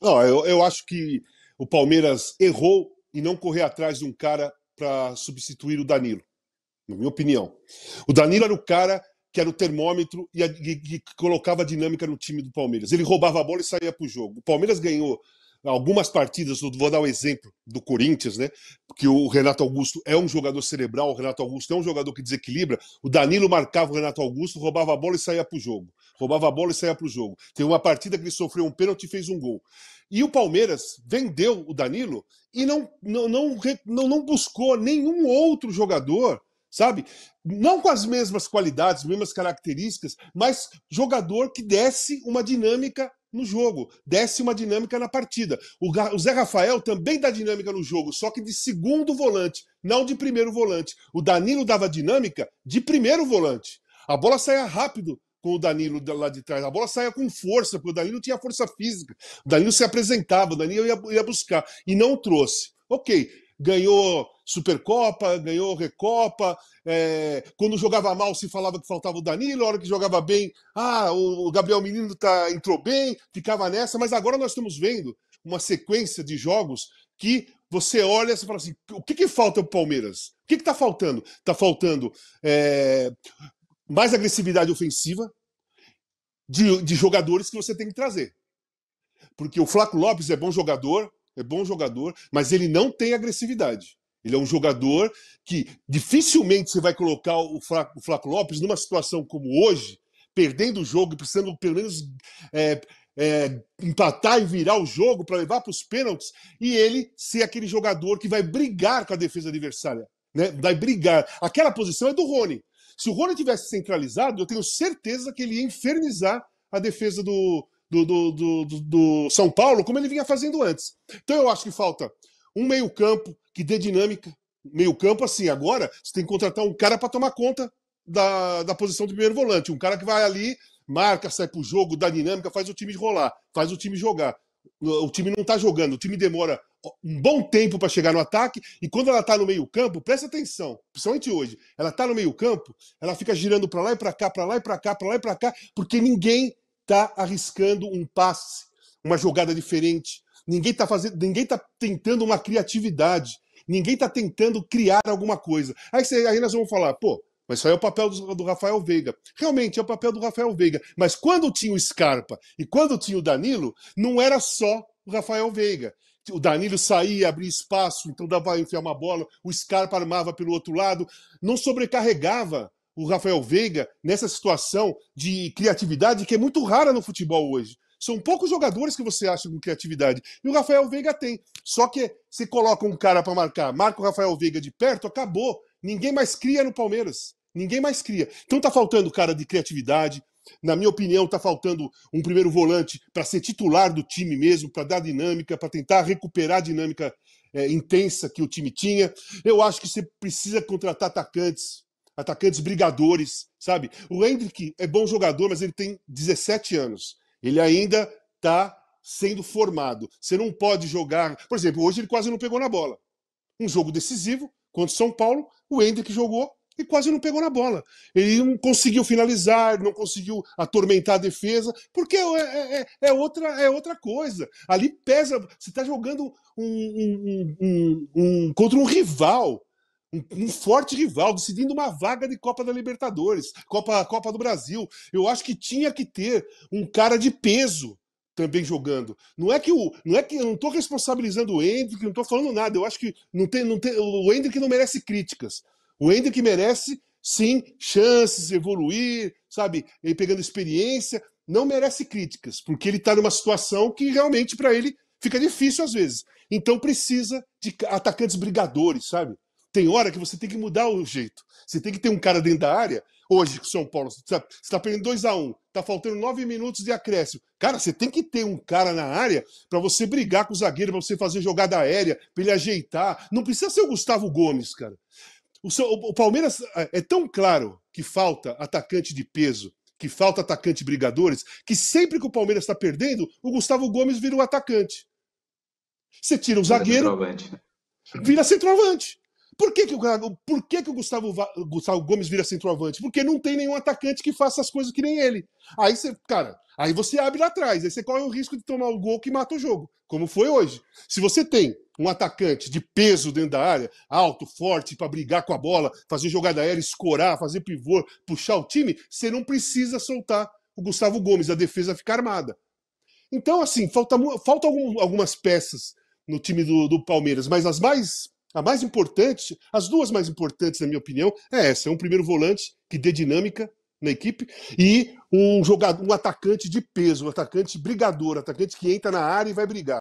Não, eu, eu acho que o Palmeiras errou em não correr atrás de um cara para substituir o Danilo, na minha opinião. O Danilo era o cara que era o termômetro e, a, e, e colocava a dinâmica no time do Palmeiras. Ele roubava a bola e saía para o jogo. O Palmeiras ganhou algumas partidas, vou dar o um exemplo do Corinthians, né? Que o Renato Augusto é um jogador cerebral, o Renato Augusto é um jogador que desequilibra. O Danilo marcava o Renato Augusto, roubava a bola e saía para o jogo. Roubava a bola e saía para o jogo. Tem uma partida que ele sofreu um pênalti e fez um gol. E o Palmeiras vendeu o Danilo e não, não, não, não, não buscou nenhum outro jogador sabe? Não com as mesmas qualidades, mesmas características, mas jogador que desse uma dinâmica no jogo, desce uma dinâmica na partida. O, Zé Rafael também dá dinâmica no jogo, só que de segundo volante, não de primeiro volante. O Danilo dava dinâmica de primeiro volante. A bola saia rápido com o Danilo lá de trás. A bola saia com força, porque o Danilo tinha força física. O Danilo se apresentava, o Danilo ia, ia buscar. E não trouxe. Ok, ganhou Supercopa, ganhou Recopa. É, quando jogava mal, se falava que faltava o Danilo, a hora que jogava bem, ah, o Gabriel Menino tá, entrou bem, ficava nessa, mas agora nós estamos vendo uma sequência de jogos que você olha e fala assim: o que, que falta para o Palmeiras? O que está faltando? Está faltando é, mais agressividade ofensiva de, de jogadores que você tem que trazer. Porque o Flávio Lopes é bom jogador, é bom jogador, mas ele não tem agressividade. Ele é um jogador que dificilmente você vai colocar o Flaco, o Flaco Lopes numa situação como hoje, perdendo o jogo e precisando pelo menos é, é, empatar e virar o jogo para levar para os pênaltis, e ele ser aquele jogador que vai brigar com a defesa adversária. Né? Vai brigar. Aquela posição é do Rony. Se o Rony tivesse centralizado, eu tenho certeza que ele ia infernizar a defesa do, do, do, do, do São Paulo, como ele vinha fazendo antes. Então eu acho que falta um meio-campo que dê dinâmica. Meio-campo, assim, agora você tem que contratar um cara para tomar conta da, da posição de primeiro volante. Um cara que vai ali, marca, sai pro jogo, dá dinâmica, faz o time rolar, faz o time jogar. O time não tá jogando, o time demora um bom tempo para chegar no ataque, e quando ela tá no meio-campo, presta atenção, principalmente hoje, ela tá no meio-campo, ela fica girando para lá e para cá, para lá e para cá, para lá e para cá, porque ninguém tá arriscando um passe, uma jogada diferente, ninguém está fazendo, ninguém está tentando uma criatividade, ninguém está tentando criar alguma coisa. Aí, você, aí nós vamos falar, pô, mas isso aí é o papel do, do, Rafael Veiga. Realmente é o papel do Rafael Veiga. Mas quando tinha o Scarpa e quando tinha o Danilo, não era só o Rafael Veiga. O Danilo saía, abria espaço, então dava enfiar uma bola, o Scarpa armava pelo outro lado, não sobrecarregava o Rafael Veiga nessa situação de criatividade que é muito rara no futebol hoje. São poucos jogadores que você acha com criatividade. E o Rafael Veiga tem. Só que se coloca um cara para marcar, marca o Rafael Veiga de perto, acabou. Ninguém mais cria no Palmeiras. Ninguém mais cria. Então tá faltando cara de criatividade. Na minha opinião, tá faltando um primeiro volante para ser titular do time mesmo, para dar dinâmica, para tentar recuperar a dinâmica é, intensa que o time tinha. Eu acho que você precisa contratar atacantes, atacantes brigadores, sabe? O Hendrick é bom jogador, mas ele tem 17 anos. Ele ainda está sendo formado. Você não pode jogar. Por exemplo, hoje ele quase não pegou na bola. Um jogo decisivo contra o São Paulo, o Hendrick jogou e quase não pegou na bola. Ele não conseguiu finalizar, não conseguiu atormentar a defesa, porque é, é, é, é outra, é outra coisa. Ali pesa. Você está jogando um, um, um, contra um rival um, um, forte rival, decidindo uma vaga de Copa da Libertadores, Copa, Copa do Brasil. Eu acho que tinha que ter um cara de peso também jogando. Não é que o, não é que eu não estou responsabilizando o Hendrick, não estou falando nada. Eu acho que não tem, não tem, o Hendrick não merece críticas. O Hendrick merece sim chances, evoluir, sabe, pegando experiência, não merece críticas, porque ele está numa situação que realmente para ele fica difícil às vezes. Então precisa de atacantes brigadores, sabe? Tem hora que você tem que mudar o jeito. Você tem que ter um cara dentro da área. Hoje, São Paulo, você está tá perdendo 2x1, um, Tá faltando 9 minutos de acréscimo. Cara, você tem que ter um cara na área para você brigar com o zagueiro, para você fazer jogada aérea, para ele ajeitar. Não precisa ser o Gustavo Gomes, cara. O, seu, o, Palmeiras é, é tão claro que falta atacante de peso que falta atacante brigadores, que sempre que o Palmeiras está perdendo, o Gustavo Gomes vira o atacante. Você tira o zagueiro, né? vira centroavante. Por que, que, o, por que, que o Gustavo, Gustavo Gomes vira centroavante? Porque não tem nenhum atacante que faça as coisas que nem ele. Aí você, cara, aí você abre lá atrás, aí você corre o risco de tomar o gol que mata o jogo, como foi hoje. Se você tem um atacante de peso dentro da área, alto, forte, para brigar com a bola, fazer jogada aérea, escorar, fazer pivô, puxar o time, você não precisa soltar o Gustavo Gomes, a defesa fica armada. Então, assim, falta, falta algum, algumas peças no time do, do Palmeiras, mas as mais a mais importante, as duas mais importantes, na minha opinião, é essa: é um primeiro volante que dê dinâmica na equipe e um jogador, um atacante de peso, um atacante brigador, um atacante que entra na área e vai brigar.